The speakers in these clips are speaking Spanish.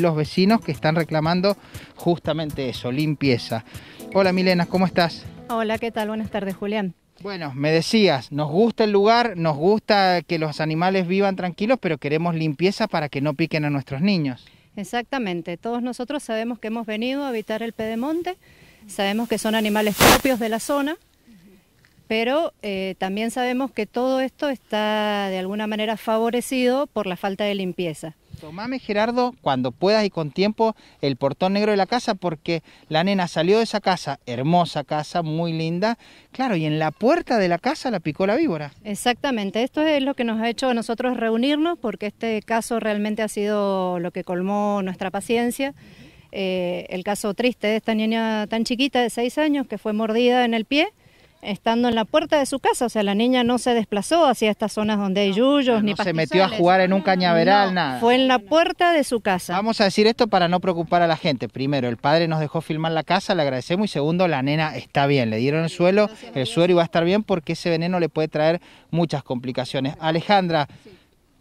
los vecinos que están reclamando justamente eso, limpieza. Hola Milena, ¿cómo estás? Hola, ¿qué tal? Buenas tardes, Julián. Bueno, me decías, nos gusta el lugar, nos gusta que los animales vivan tranquilos, pero queremos limpieza para que no piquen a nuestros niños. Exactamente, todos nosotros sabemos que hemos venido a habitar el Pedemonte, sabemos que son animales propios de la zona, pero eh, también sabemos que todo esto está de alguna manera favorecido por la falta de limpieza. Tomame, Gerardo, cuando puedas y con tiempo, el portón negro de la casa, porque la nena salió de esa casa, hermosa casa, muy linda, claro, y en la puerta de la casa la picó la víbora. Exactamente, esto es lo que nos ha hecho a nosotros reunirnos, porque este caso realmente ha sido lo que colmó nuestra paciencia. Eh, el caso triste de esta niña tan chiquita de seis años que fue mordida en el pie estando en la puerta de su casa. O sea, la niña no se desplazó hacia estas zonas donde hay yuyos ni no se metió a jugar en un cañaveral, nada. Fue en la puerta de su casa. Vamos a decir esto para no preocupar a la gente. Primero, el padre nos dejó filmar la casa, le agradecemos. Y segundo, la nena está bien. Le dieron el suelo, el suero iba va a estar bien porque ese veneno le puede traer muchas complicaciones. Alejandra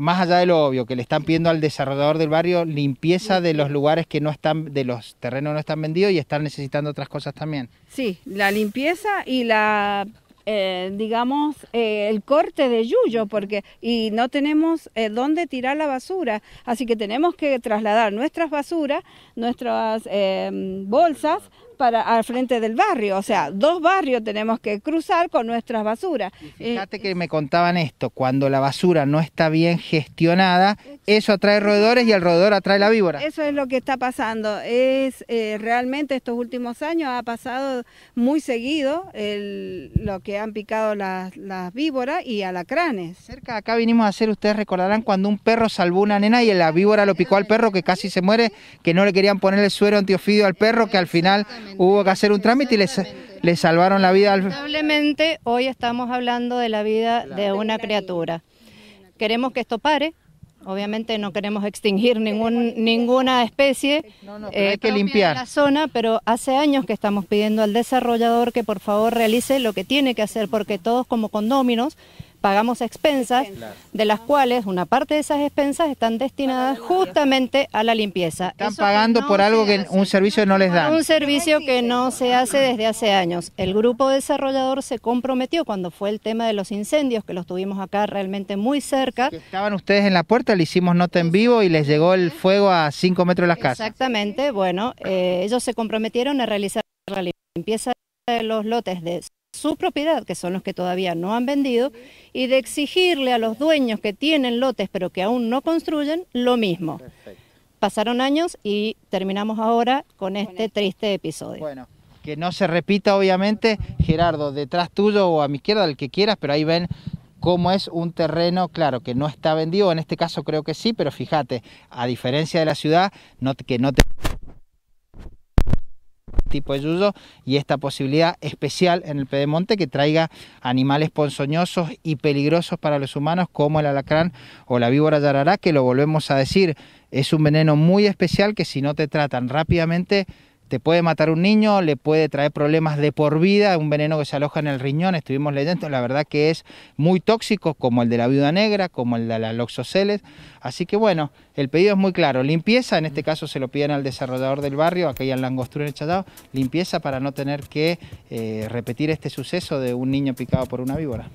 más allá de lo obvio, que le están pidiendo al desarrollador del barrio limpieza de los lugares que no están, de los terrenos no están vendidos y están necesitando otras cosas también. Sí, la limpieza y la, eh, digamos, eh, el corte de yuyo, porque, y no tenemos eh, dónde tirar la basura, así que tenemos que trasladar nuestras basuras, nuestras bolsas al frente del barrio, o sea, dos barrios tenemos que cruzar con nuestras basuras. Eh, fíjate que me contaban esto, cuando la basura no está bien gestionada, eso atrae roedores y el roedor atrae la víbora. Eso es lo que está pasando, es eh, realmente estos últimos años ha pasado muy seguido lo que han picado las, víboras y alacranes. Cerca acá vinimos a hacer, ustedes recordarán cuando un perro salvó una nena y la víbora lo picó al perro que casi se muere, que no le querían poner el suero antiofidio al perro que al final hubo que hacer un trámite y les, les salvaron la vida. Lamentablemente hoy estamos hablando de la vida de una criatura. Queremos que esto pare, Obviamente no queremos extinguir ningún, ninguna especie. Eh, hay que limpiar la zona, pero hace años que estamos pidiendo al desarrollador que por favor realice lo que tiene que hacer, porque todos como condóminos pagamos expensas, de las cuales una parte de esas expensas están destinadas justamente a la limpieza. Están pagando por algo que un servicio no les da. Un servicio que no se hace desde hace años. El grupo desarrollador se comprometió cuando fue el tema de los incendios, que los tuvimos acá realmente muy cerca. estaban ustedes en la puerta, le hicimos nota en vivo y les llegó el fuego a 5 metros de las casas. Exactamente, bueno, eh, ellos se comprometieron a realizar la limpieza de los lotes de su propiedad, que son los que todavía no han vendido, y de exigirle a los dueños que tienen lotes pero que aún no construyen lo mismo. Pasaron años y terminamos ahora con este triste episodio. Bueno, que no se repita obviamente, Gerardo, detrás tuyo o a mi izquierda, el que quieras, pero ahí ven cómo es un terreno, claro, que no está vendido, en este caso creo que sí, pero fíjate, a diferencia de la ciudad, que no te tipo de yuyo y esta posibilidad especial en el pedemonte que traiga animales ponzoñosos y peligrosos para los humanos como el alacrán o la víbora yarará, que lo volvemos a decir, es un veneno muy especial que si no te tratan rápidamente te puede matar un niño, le puede traer problemas de por vida, un veneno que se aloja en el riñón, estuvimos leyendo, la verdad que es muy tóxico, como el de la viuda negra, como el de la loxoceles. Así que bueno, el pedido es muy claro, limpieza, en este caso se lo piden al desarrollador del barrio, acá hay echada, en el limpieza para no tener que eh, repetir este suceso de un niño picado por una víbora.